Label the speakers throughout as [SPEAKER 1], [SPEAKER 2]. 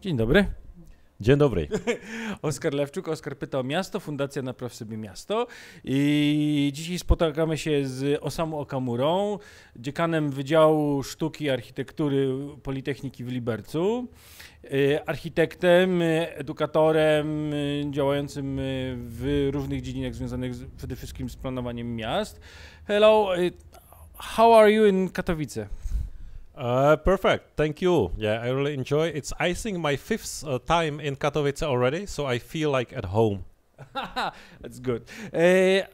[SPEAKER 1] Dzień dobry. Dzień dobry. Oskar Lewczuk. Oskar pyta o miasto, Fundacja Napraw sobie miasto. I dzisiaj spotykamy się z Osamu Okamurą, dziekanem Wydziału Sztuki i Architektury Politechniki w Libercu, y, architektem, edukatorem y, działającym w różnych dziedzinach związanych z, przede wszystkim z planowaniem miast. Hello, y, how are you in Katowice? Uh, perfect. Thank you. Yeah, I really enjoy. It's I think my fifth
[SPEAKER 2] uh, time in Katowice already, so I feel like at home. That's good.
[SPEAKER 1] Uh,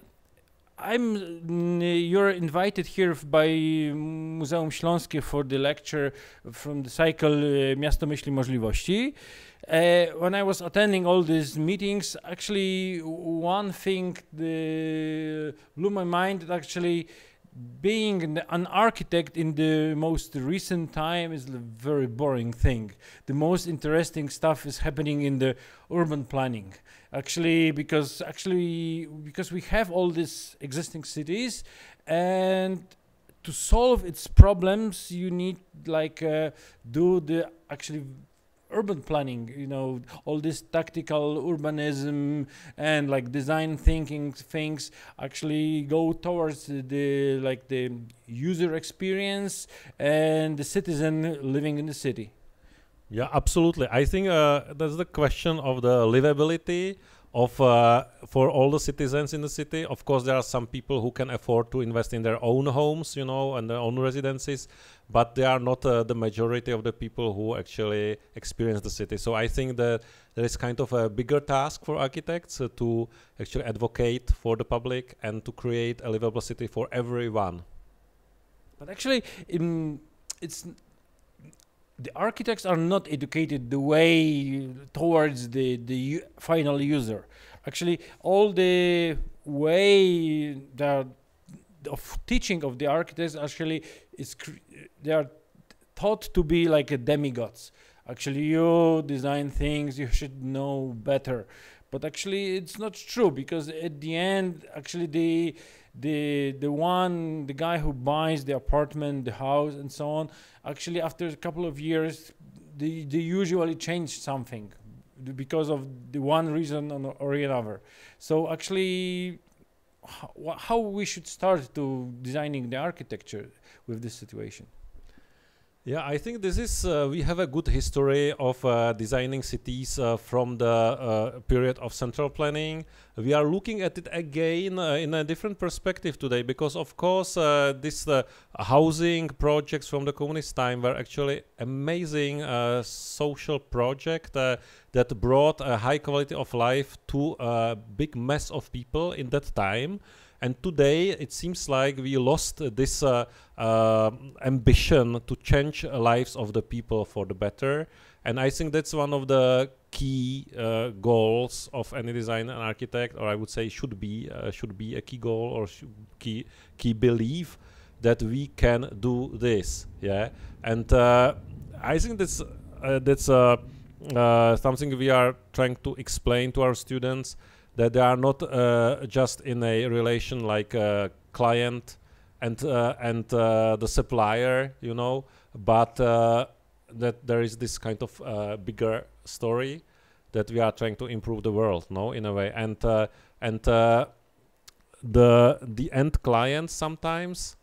[SPEAKER 1] I'm. You're invited here by Muzeum Śląskie for the lecture from the cycle uh, Miasto Myśli Możliwości. Uh, when I was attending all these meetings, actually, one thing uh, blew my mind. Actually, being an architect in the most recent time is a very boring thing. The most interesting stuff is happening in the urban planning. Actually, because actually because we have all these existing cities, and to solve its problems, you need like uh, do the actually urban planning you know all this tactical urbanism and like design thinking things actually go towards the like the user experience and the citizen living in the city yeah absolutely i think uh,
[SPEAKER 2] that's the question of the livability of uh, for all the citizens in the city. Of course, there are some people who can afford to invest in their own homes, you know, and their own residences, but they are not uh, the majority of the people who actually experience the city. So I think that there is kind of a bigger task for architects uh, to actually advocate for the public and to create a livable city for everyone.
[SPEAKER 1] But actually, it's the architects are not educated the way towards the the final user actually all the way that of teaching of the architects actually is they are thought to be like a demigods actually you design things you should know better but actually it's not true because at the end actually the the the one the guy who buys the apartment the house and so on actually after a couple of years they, they usually change something because of the one reason or another so actually how, how we should start to designing the architecture with this situation
[SPEAKER 2] yeah, I think this is uh, we have a good history of uh, designing cities uh, from the uh, period of central planning. We are looking at it again uh, in a different perspective today because, of course, uh, these housing projects from the communist time were actually amazing social project that brought a high quality of life to a big mass of people in that time. And today it seems like we lost this uh, uh, ambition to change lives of the people for the better. And I think that's one of the key uh, goals of any designer, and architect, or I would say should be uh, should be a key goal or key key belief that we can do this. Yeah, and uh, I think that's uh, that's something we are trying to explain to our students that they are not uh, just in a relation like a client and uh, and uh, the supplier, you know, but that there is this kind of bigger story that we are trying to improve the world, no, in a way, and and the the end clients sometimes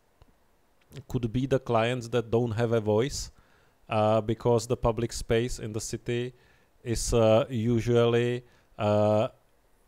[SPEAKER 2] could be the clients that don't have a voice uh, because the public space in the city is uh, usually uh,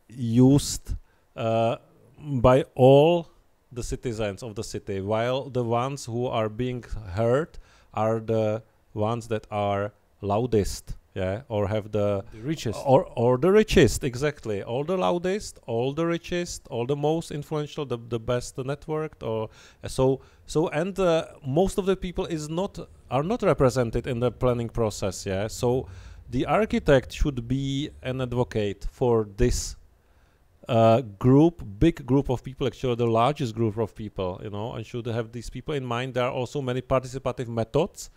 [SPEAKER 2] used uh, by all the citizens of the city, while the ones who are being heard are the ones that are loudest, yeah, or have the, the richest, or or the richest, exactly, all the loudest, all the richest, all the most influential, the the best networked, or uh, so so, and uh, most of the people is not are not represented in the planning process, yeah, so. The architect should be an advocate for this uh, group, big group of people, actually the largest group of people, you know, and should have these people in mind. There are also many participative methods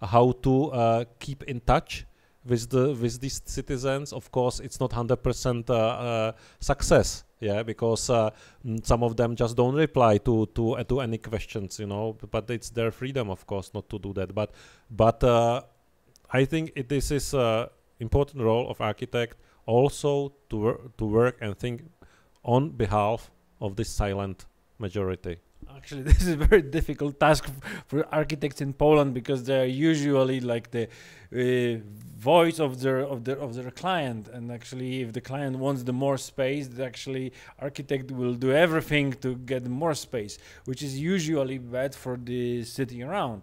[SPEAKER 2] uh, how to uh, keep in touch with the with these citizens. Of course, it's not 100% uh, uh, success, yeah, because uh, some of them just don't reply to to to any questions, you know. But it's their freedom, of course, not to do that. But but I think it, this is important role of architect also to, wor to work and think on behalf of this silent majority?
[SPEAKER 1] Actually, this is a very difficult task for architects in Poland because they are usually like the uh, voice of their of their of their client. And actually, if the client wants the more space, the actually architect will do everything to get more space, which is usually bad for the city around.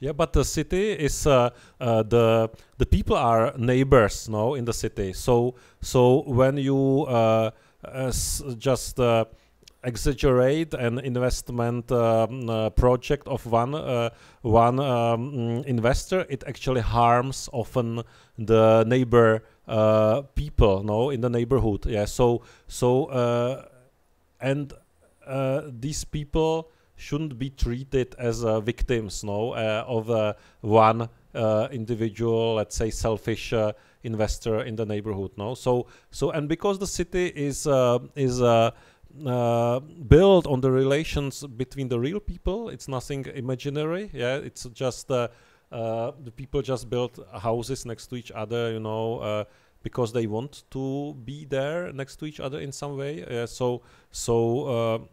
[SPEAKER 2] Yeah, but the city is uh, uh, the the people are neighbors, no, in the city. So so when you uh, uh just uh, exaggerate an investment um, uh, project of one one um, investor, it actually harms often the neighbor people, no, in the neighborhood. Yeah, so so and these people shouldn't be treated as uh, victims no uh, of uh, one uh, individual let's say selfish investor in the neighborhood no so so and because the city is is uh, built on the relations between the real people. It's nothing imaginary. Yeah, it's just uh, uh, the people just built houses next to each other. You know, because they want to be there next to each other in some way. so so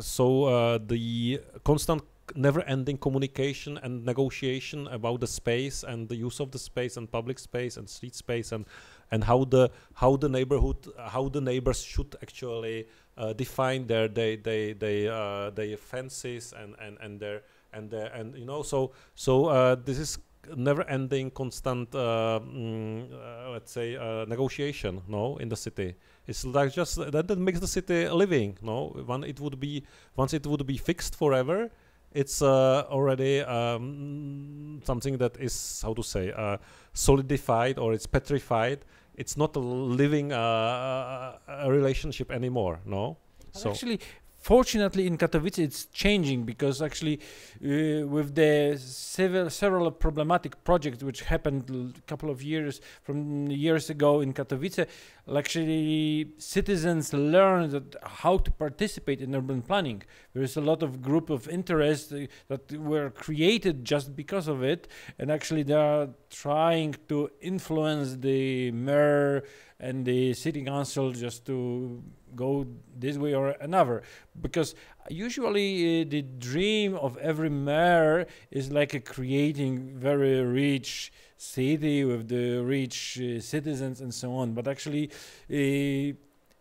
[SPEAKER 2] so uh, the constant never-ending communication and negotiation about the space and the use of the space and public space and street space and and how the how the neighborhood how the neighbors should actually uh, define their they they they uh, their fences and and and their and their and you know so so uh, this is never-ending, constant, uh, mm, uh, let's say, uh, negotiation. No, in the city, it's like just that, that makes the city living. No, when it would be once it would be fixed forever, it's uh, already um, something that is how to say uh, solidified or it's petrified. It's not a living uh, relationship
[SPEAKER 1] anymore. No. So. Actually, Fortunately, in Katowice, it's changing because actually, uh, with the several, several problematic projects which happened a couple of years from years ago in Katowice, actually citizens learned how to participate in urban planning. There is a lot of group of interest uh, that were created just because of it, and actually they are trying to influence the mayor and the city council just to go this way or another because usually uh, the dream of every mayor is like a creating very rich city with the rich uh, citizens and so on but actually uh,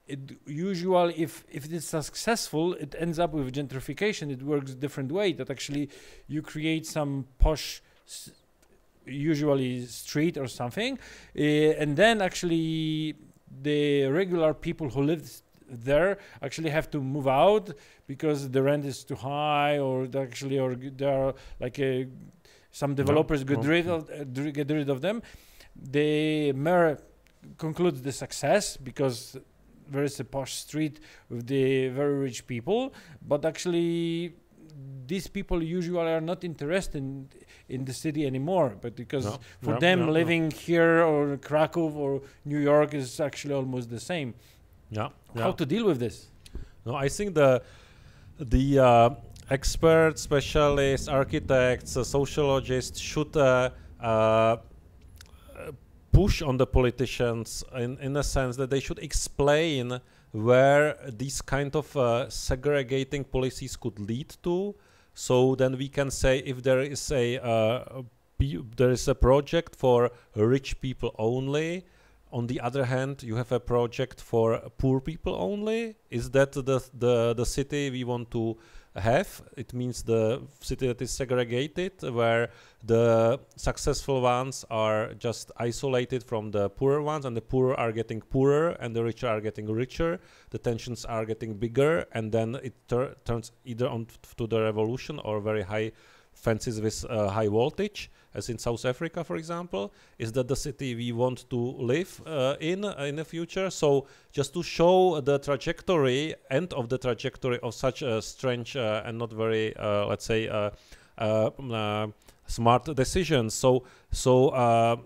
[SPEAKER 1] it usual if if it's successful it ends up with gentrification it works different way that actually you create some posh usually street or something uh, and then actually the regular people who live there actually have to move out because the rent is too high or actually or there are like a, some developers no. get, rid of, uh, get rid of them. The mayor concludes the success because there is a posh street with the very rich people, but actually these people usually are not interested in, in the city anymore but because no, for no, them living here or krakow or new york is actually almost the same yeah, yeah. How
[SPEAKER 2] to deal with this? No, I think the the uh, experts, specialists, architects, uh, sociologists should uh, uh, push on the politicians in in a sense that they should explain where these kind of uh, segregating policies could lead to. So then we can say if there is a uh, there is a project for rich people only on the other hand, you have a project for poor people only. Is that the the, the city we want to have? It means the city that is segregated, where the successful ones are just isolated from the poorer ones, and the poor are getting poorer, and the richer are getting richer. The tensions are getting bigger, and then it turns either on to the revolution or very high fences with uh, high voltage, as in South Africa, for example, is that the city we want to live uh, in uh, in the future. So just to show the trajectory, end of the trajectory of such a strange uh, and not very, uh, let's say, uh, smart decisions. So so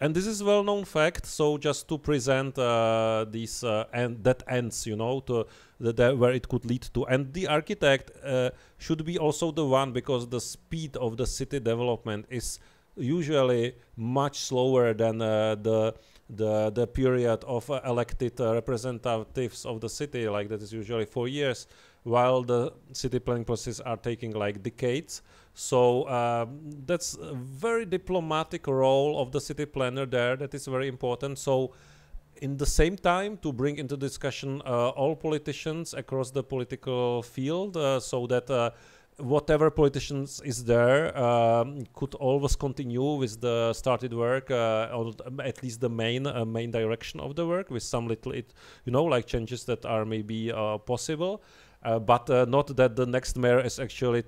[SPEAKER 2] and this is well known fact so just to present uh, this uh, and that ends you know to the, the, where it could lead to and the architect uh, should be also the one because the speed of the city development is usually much slower than uh, the the the period of uh, elected uh, representatives of the city like that is usually four years while the city planning process are taking like decades so um, that's a very diplomatic role of the city planner there that is very important. So in the same time to bring into discussion uh, all politicians across the political field uh, so that uh, whatever politicians is there um, could always continue with the started work uh, or at least the main uh, main direction of the work with some little it, you know like changes that are maybe uh, possible but not that the next mayor is actually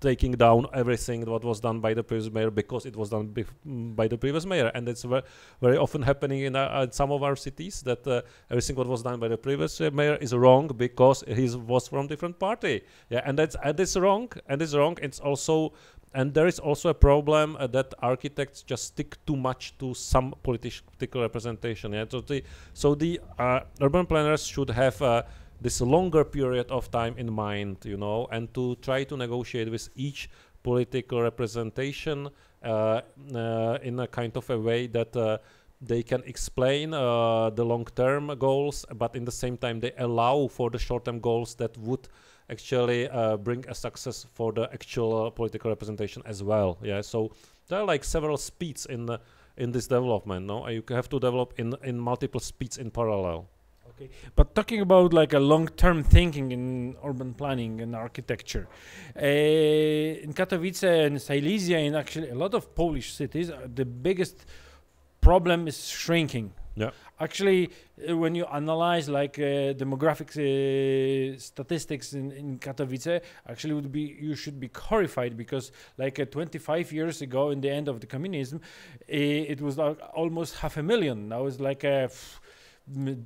[SPEAKER 2] taking down everything what was done by the previous mayor because it was done mm, by the previous mayor and it's ver very often happening in, uh, in, some of our cities that uh, everything what was done by the previous uh, mayor is wrong because he was from different party yeah and that's and it's wrong and it's wrong it's also and there is also a problem uh, that architects just stick too much to some political representation yeah so the so the uh, urban planners should have uh, this longer period of time in mind, you know, and to try to negotiate with each political representation uh, uh, in a kind of a way that uh, they can explain uh, the long-term goals, but in the same time they allow for the short-term goals that would actually uh, bring a success for the actual uh, political representation as well. Yeah, so there are like several speeds in in this
[SPEAKER 1] development. No, you have to develop in in multiple speeds in parallel. Okay, but talking about like a long-term thinking in urban planning and architecture, uh, in Katowice and Silesia, and actually a lot of Polish cities, uh, the biggest problem is shrinking. Yeah. Actually, uh, when you analyze like uh, demographic uh, statistics in, in Katowice, actually would be you should be horrified because like uh, 25 years ago in the end of the communism, eh, it was uh, almost half a million. Now it's like a uh, f-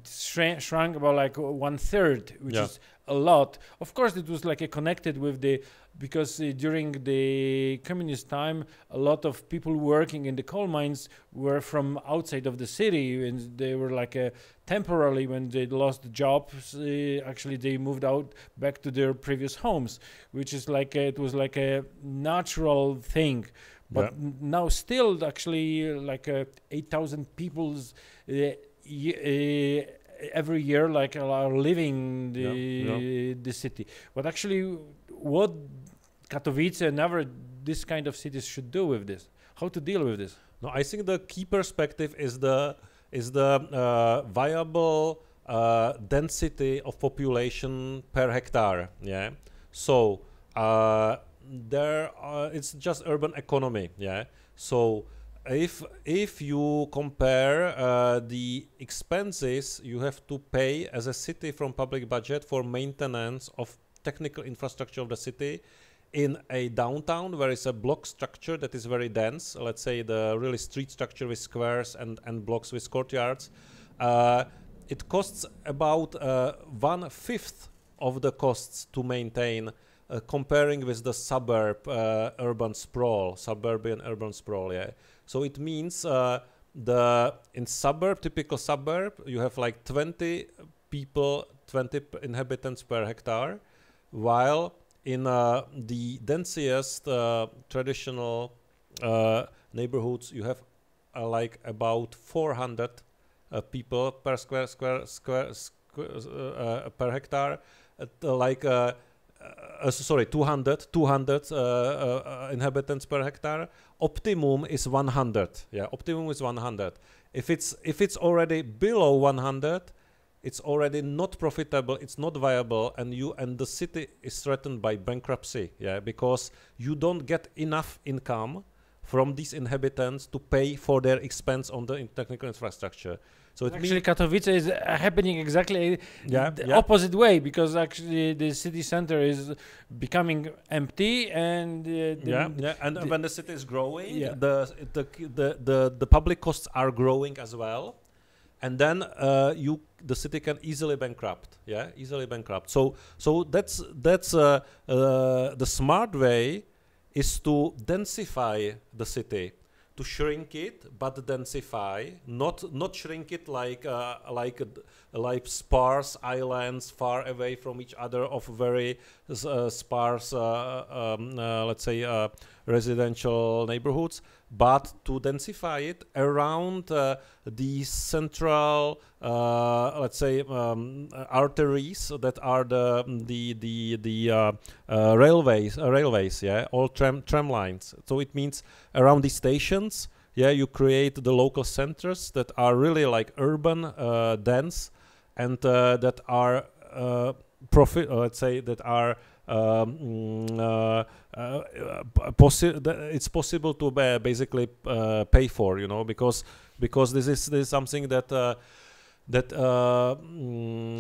[SPEAKER 1] shrank, about like one third, which yeah. is a lot. Of course, it was like connected with the because uh, during the communist time, a lot of people working in the coal mines were from outside of the city, and they were like uh, temporarily when they lost jobs. Uh, actually, they moved out back to their previous homes, which is like a, uh, it was like a natural thing. But yeah. now, still, actually, like uh, eight thousand people's Eh, every year like are leaving the the city. But actually, what Katowice and other this kind of cities should do with this? How to deal with this? No, I think the key
[SPEAKER 2] perspective is the is the uh, viable uh, density of population per hectare. Yeah, so uh, there it's just urban economy. Yeah, so if if you compare uh, the expenses you have to pay as a city from public budget for maintenance of technical infrastructure of the city in a downtown where it's a block structure that is very dense let's say the really street structure with squares and and blocks with courtyards uh, it costs about uh, one fifth of the costs to maintain uh, comparing with the suburb uh, urban sprawl suburban urban sprawl yeah so it means uh, the in suburb, typical suburb, you have like 20 people, 20 inhabitants per hectare, while in uh, the densest uh, traditional uh, neighborhoods, you have uh, like about 400 uh, people per square square square, square per hectare, like uh, sorry 200 200 uh, uh, inhabitants per hectare optimum is 100 yeah optimum is 100 if it's if it's already below 100 it's already not profitable it's not viable and you and the city is threatened by bankruptcy yeah because you don't get enough income from these inhabitants to pay for their expense on
[SPEAKER 1] the technical infrastructure so it actually, Katowice is uh, happening exactly yeah, the yeah. opposite way because actually the city center is becoming empty and uh, yeah, yeah, and the when the city is growing, yeah. the, the the the the public costs
[SPEAKER 2] are growing as well and then uh, you the city can easily bankrupt yeah easily bankrupt so so that's that's uh, uh, the smart way is to densify the city to shrink it but densify not not shrink it like uh, like uh, like sparse islands far away from each other of very Eh, sparse, eh, eh, um, let's say, residential neighborhoods, but to densify it around uh, the central, uh, let's say, um, arteries that are the the the, the uh, railways, railways, yeah, all tram tram lines. So it means around the stations, yeah, you create the local centers that are really like urban, dense, and that are profit, let's say, that are um, mm, uh, uh, uh it's possible to basically uh, pay for, you know, because because this is this is something that uh, that mm,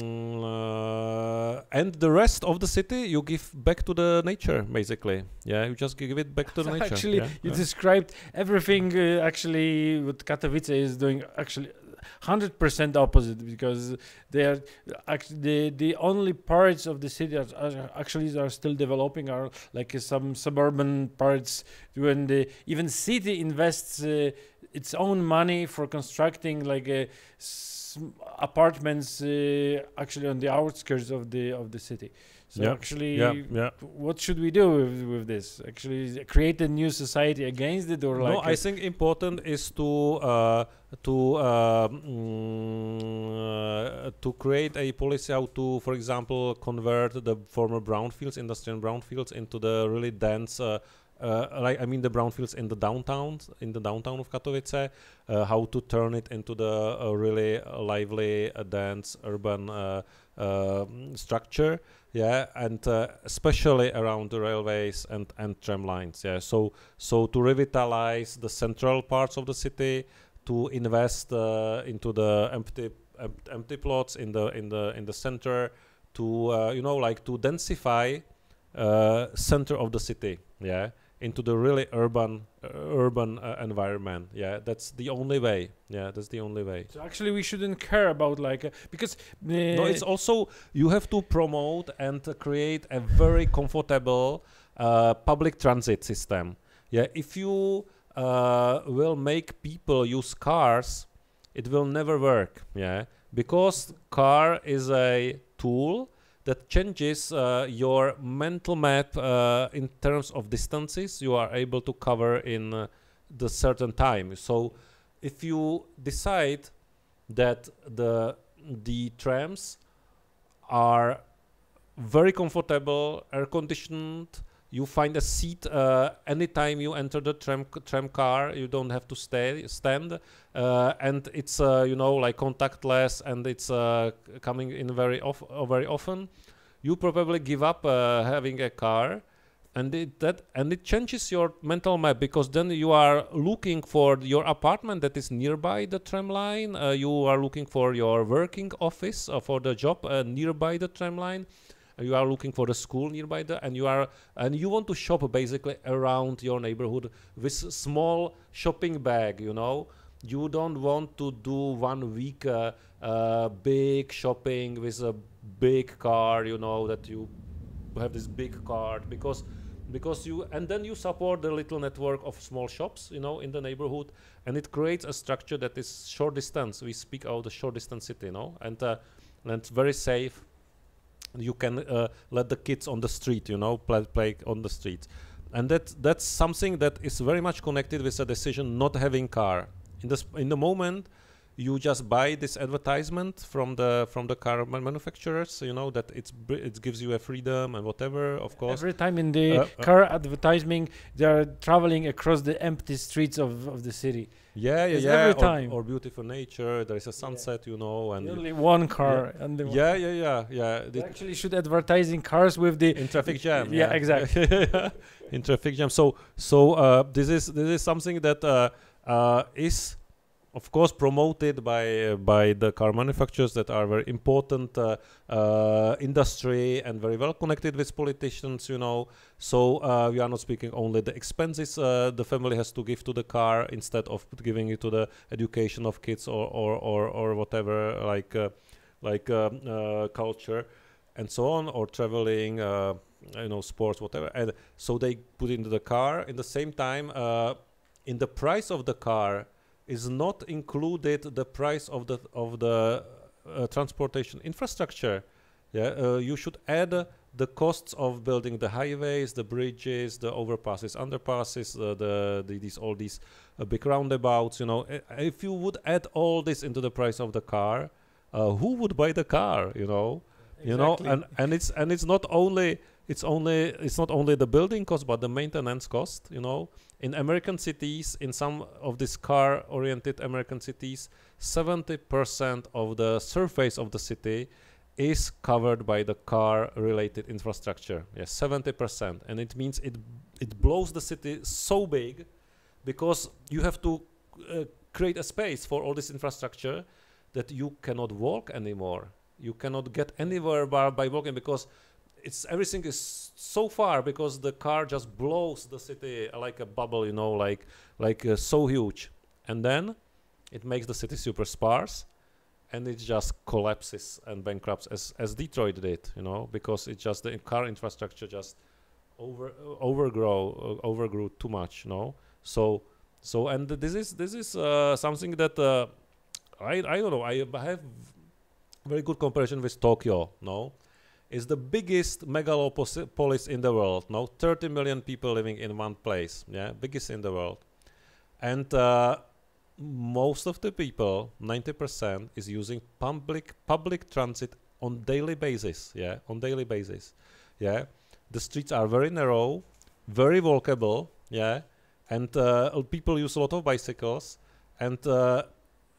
[SPEAKER 2] and the rest of the city you give back to the nature, basically. Yeah, you just give it back to the nature. Actually, yeah? you yeah.
[SPEAKER 1] described everything. actually, what Katowice is doing actually 100% opposite because they are the the only parts of the city that are actually are still developing are like uh, some suburban parts when the even city invests uh, its own money for constructing like uh, apartments uh, actually on the outskirts of the of the city so actually, what should we do with, with this? Actually, create a new society against it, or no, like? No, I
[SPEAKER 2] think important is to uh, to uh, mm, uh, to create a policy how to, for example, convert the former brownfields, industrial brownfields, into the really dense. Uh, uh like I mean the brownfields in the downtown, in the downtown of Katowice, uh, how to turn it into the uh, really lively, uh, dense urban uh, structure yeah, and uh, especially around the railways and and tram lines. Yeah, so so to revitalize the central parts of the city, to invest uh, into the empty empty plots in the in the in the center, to uh, you know like to densify uh, center of the city. Yeah into the really urban uh, urban uh, environment yeah that's the only way
[SPEAKER 1] yeah that's the only way so actually we shouldn't care about like uh, because no uh, it's also
[SPEAKER 2] you have to promote and uh, create a very comfortable uh, public transit system yeah if you will make people use cars it will never work yeah because car is a tool that changes uh, your mental map uh, in terms of distances you are able to cover in uh, the certain time. So if you decide that the the trams are very comfortable, air conditioned, you find a seat uh, anytime you enter the tram tram car you don't have to stay stand uh, and it's uh, you know like contactless and it's uh, coming in very of uh, very often you probably give up uh, having a car and it that and it changes your mental map because then you are looking for your apartment that is nearby the tram line you are looking for your working office or for the job nearby the tram line you are looking for a school nearby there, and you are and you want to shop basically around your neighborhood with small shopping bag, you know. You don't want to do one week uh, uh, big shopping with a big car, you know, that you have this big cart because because you and then you support the little network of small shops you know in the neighborhood and it creates a structure that is short distance we speak out the short distance city you know and uh, and very safe you can uh, let the kids on the street, you know, play, play on the street, And that, that's something that is very much connected with the decision not having car. In the, in the moment you just buy this advertisement from the from the car manufacturers you know that it's it gives you a freedom and whatever of course every time in the uh, uh, car
[SPEAKER 1] advertising they are traveling across the empty streets of, of the city yeah yeah yeah every or, time
[SPEAKER 2] or beautiful nature there is a sunset yeah. you know and only one car yeah. and yeah, yeah yeah yeah yeah
[SPEAKER 1] actually should advertising cars with the in traffic
[SPEAKER 2] jam yeah, yeah exactly in traffic jam so so uh, this is this is something that uh, uh, is of course promoted by by the car manufacturers that are very important uh, uh, industry and very well connected with politicians you know so uh, we are not speaking only the expenses uh, the family has to give to the car instead of giving it to the education of kids or or or, or whatever like uh, like um, culture and so on or traveling you know sports whatever and so they put into the car in the same time in the price of the car is not included the price of the of the uh, transportation infrastructure. Yeah, uh, you should add the costs of building the highways, the bridges, the overpasses, underpasses, uh, the, the, these all these uh, big roundabouts. You know, if you would add all this into the price of the car, uh, who would buy the car? You know, exactly. you know, and and it's and it's not only it's only it's not only the building cost but the maintenance cost you know in american cities in some of these car oriented american cities 70% of the surface of the city is covered by the car related infrastructure yes 70% and it means it it blows the city so big because you have to uh, create a space for all this infrastructure that you cannot walk anymore you cannot get anywhere by, by walking because it's everything is so far because the car just blows the city like a bubble, you know, like like uh, so huge, and then it makes the city super sparse, and it just collapses and bankrupts as as Detroit did, you know, because it just the car infrastructure just over uh, overgrow uh, overgrew too much, you know. So so and this is this is uh, something that uh, I I don't know I have very good comparison with Tokyo, no is the biggest megalopolis in the world. No, 30 million people living in one place. Yeah, biggest in the world. And uh, most of the people, 90%, is using public public transit on daily basis. Yeah, on daily basis. Yeah, the streets are very narrow, very walkable. Yeah, and uh, people use a lot of bicycles. And uh,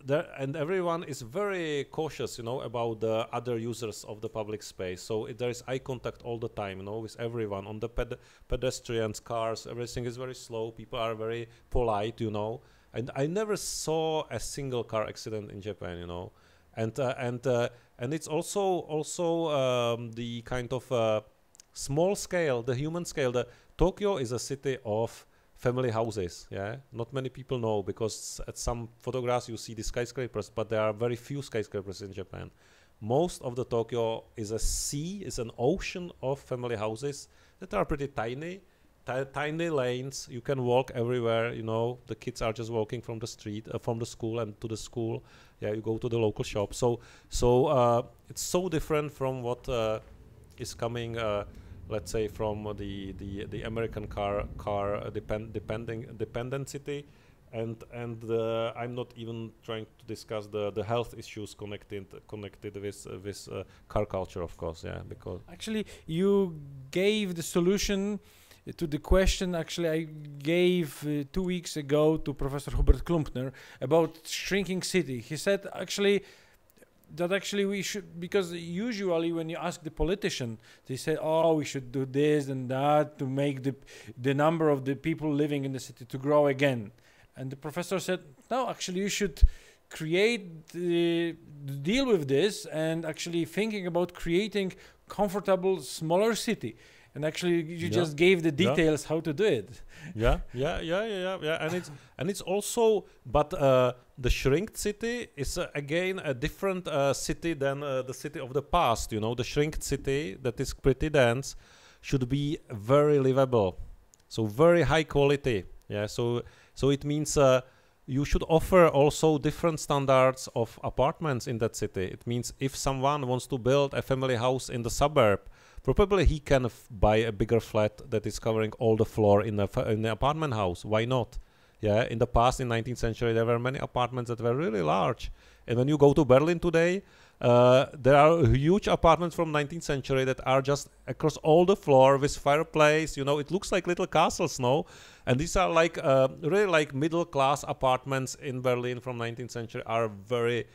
[SPEAKER 2] there, and everyone is very cautious, you know, about the other users of the public space. So it, there is eye contact all the time, you know, with everyone on the ped pedestrians, cars. Everything is very slow. People are very polite, you know. And I never saw a single car accident in Japan, you know. And uh, and uh, and it's also also um, the kind of uh, small scale, the human scale. The Tokyo is a city of family houses. Yeah, not many people know because at some photographs you see the skyscrapers, but there are very few skyscrapers in Japan. Most of the Tokyo is a sea, is an ocean of family houses that are pretty tiny, tiny lanes. You can walk everywhere. You know, the kids are just walking from the street, uh, from the school, and to the school. Yeah, you go to the local shop. So, so uh, it's so different from what uh, is coming uh, let's say from the the, the American car car depend, depending dependency and and uh, I'm not even trying to discuss the, the health issues connected connected with uh, with uh, car culture, of course. Yeah, because
[SPEAKER 1] actually you gave the solution to the question actually I gave uh, two weeks ago to Professor Hubert Klumpner about shrinking city. He said actually that actually we should because usually when you ask the politician they say oh we should do this and that to make the the number of the people living in the city to grow again and the professor said no actually you should create the, the deal with this and actually thinking about creating comfortable smaller city and actually you yeah. just gave the details yeah. how to do it yeah yeah yeah yeah yeah and it's and it's also but
[SPEAKER 2] uh, the shrinked city is uh, again a different uh, city than uh, the city of the past you know the shrinked city that is pretty dense should be very livable so very high quality yeah so so it means uh, you should offer also different standards of apartments in that city. It means if someone wants to build a family house in the suburb, Probably he can f- buy a bigger flat that is covering all the floor in the in the apartment house. Why not? Yeah, in the past, in 19th century, there were many apartments that were really large. And when you go to Berlin today, uh, there are huge apartments from 19th century that are just across all the floor with fireplace. You know, it looks like little castles, no? And these are like uh, really like middle class apartments in Berlin from 19th century are very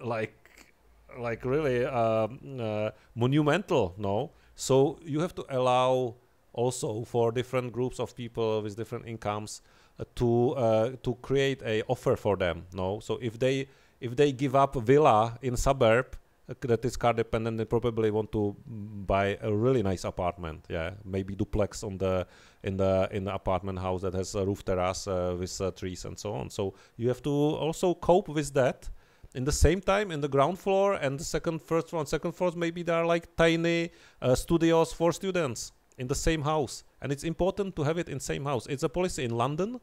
[SPEAKER 2] like like really um, uh, monumental, no? So you have to allow also for different groups of people with different incomes uh, to uh, to create a offer for them. No, so if they if they give up villa in suburb uh, that is car dependent, they probably want to buy a really nice apartment. Yeah, maybe duplex on the in the in the apartment house that has a roof terrace uh, with uh, trees and so on. So you have to also cope with that in the same time in the ground floor and the second first floor and second floor maybe there are like tiny uh, studios for students in the same house and it's important to have it in same house it's a policy in london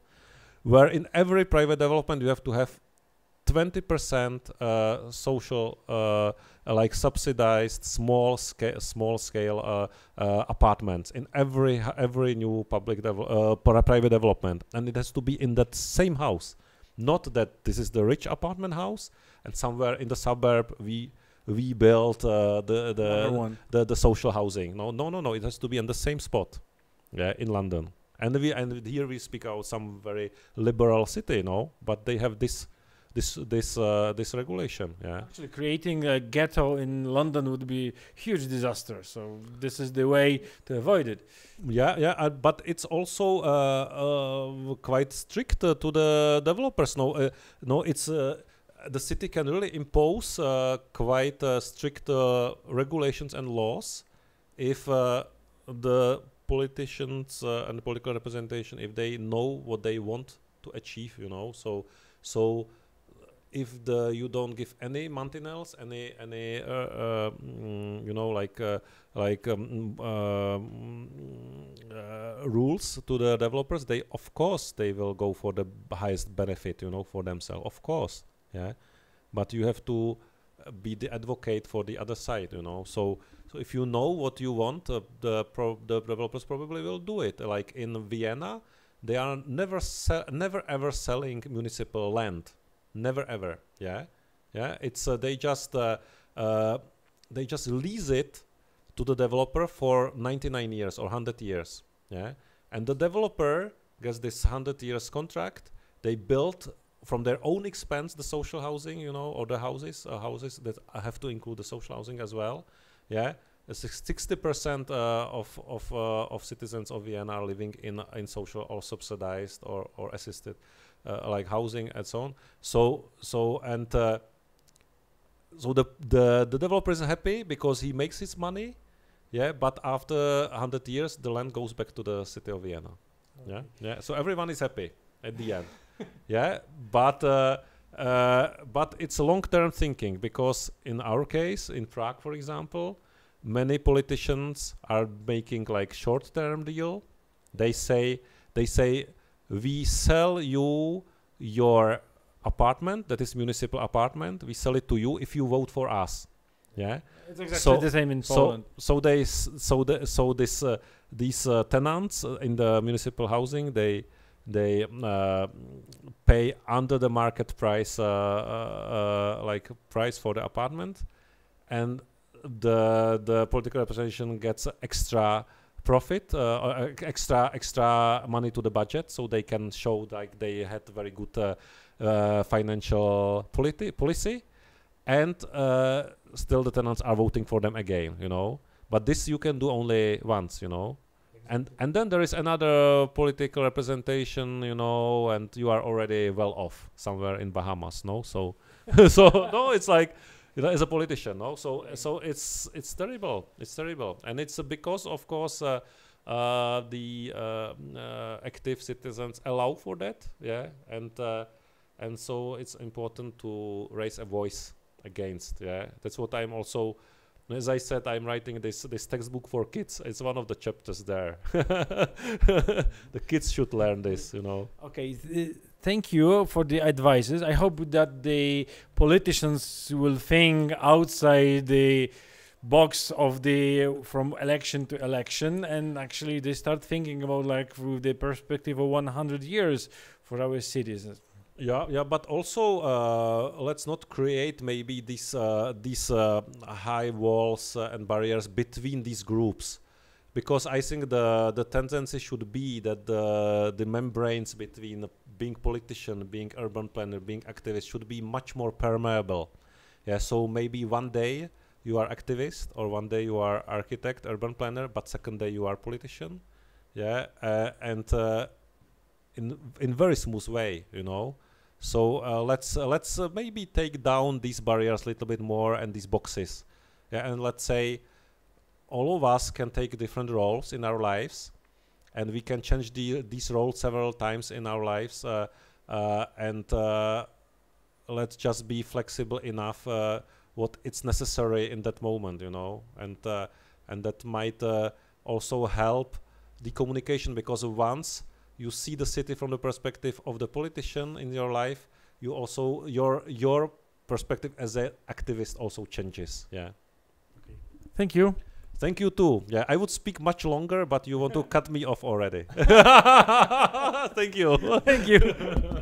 [SPEAKER 2] where in every private development you have to have 20% uh, social uh, like subsidized small scale small scale uh, uh, apartments in every every new public devel uh, private development and it has to be in that same house not that this is the rich apartment house and somewhere in the suburb we we built uh, the the, the, the social housing. No, no, no, no. It has to be in the same spot, yeah, in London. And we and here we speak of some very liberal city, no, but they have this this this uh, this regulation. Yeah.
[SPEAKER 1] Actually, creating a ghetto in London would be huge disaster. So this is the way to avoid it. Yeah, yeah. Uh, but it's also uh,
[SPEAKER 2] uh quite strict uh, to the developers. No, uh, no. It's the city can really impose uh, quite uh, strict uh, regulations and laws if the politicians and the political representation if they know what they want to achieve you know so so if the you don't give any mantinels any any uh, uh, mm, you know like uh, like um, mm, um rules to the developers they of course they will go for the highest benefit you know for themselves of course yeah but you have to uh, be the advocate for the other side you know so so if you know what you want uh, the the developers probably will do it like in vienna they are never never ever selling municipal land never ever yeah yeah it's uh, they just uh, uh, they just lease it to the developer for 99 years or 100 years yeah and the developer gets this 100 years contract they built from their own expense the social housing you know or the houses uh, houses that have to include the social housing as well yeah 60% uh, of of uh, of citizens of Vienna are living in in social or subsidized or or assisted uh, like housing and so on so so and uh, so the, the the developer is happy because he makes his money yeah but after 100 years the land goes back to the city of Vienna okay. yeah yeah so everyone is happy at the end yeah, but uh, uh, but it's long-term thinking because in our case, in Prague, for example, many politicians are making like short-term deal. They say they say we sell you your apartment that is municipal apartment. We sell it to you if you vote for us. Yeah, it's exactly so, the same in Poland. So, so they so the, so this uh, these uh, tenants uh, in the municipal housing they they uh, pay under the market price uh, uh, uh, like price for the apartment and the the political representation gets extra profit uh, extra extra money to the budget so they can show like they had very good financial politi- policy and still the tenants are voting for them again you know but this you can do only once you know and and then there is another political representation you know and you are already well off somewhere in bahamas no so so no it's like you know, as a politician no so so it's it's terrible it's terrible and it's uh, because of course uh, uh, the um, uh, active citizens allow for that yeah and uh, and so it's important to raise a voice against yeah that's what i'm also as I said, I'm writing this this textbook for kids. It's one of the chapters there. the kids should learn this, you know.
[SPEAKER 1] Okay, th thank you for the advices. I hope that the politicians will think outside the box of the from election to election and actually they start thinking about like through the perspective of 100 years for our citizens. Yeah, yeah, but also uh,
[SPEAKER 2] let's not create maybe these uh, these uh, high walls uh, and barriers between these groups, because I think the the tendency should be that the the membranes between being politician, being urban planner, being activist should be much more permeable. Yeah, so maybe one day you are activist, or one day you are architect, urban planner, but second day you are politician. Yeah, uh, and uh, in in very smooth way you know so uh, let's uh, let's uh, maybe take down these barriers a little bit more and these boxes yeah, and let's say all of us can take different roles in our lives and we can change the, these roles several times in our lives uh, uh, and uh, let's just be flexible enough what it's necessary in that moment you know and and that might also help the communication because once you see the city from the perspective of the politician in your life you also your your perspective as an activist also changes yeah
[SPEAKER 1] okay. thank you
[SPEAKER 2] thank you too yeah i would speak much longer but you want to cut me off already thank you thank you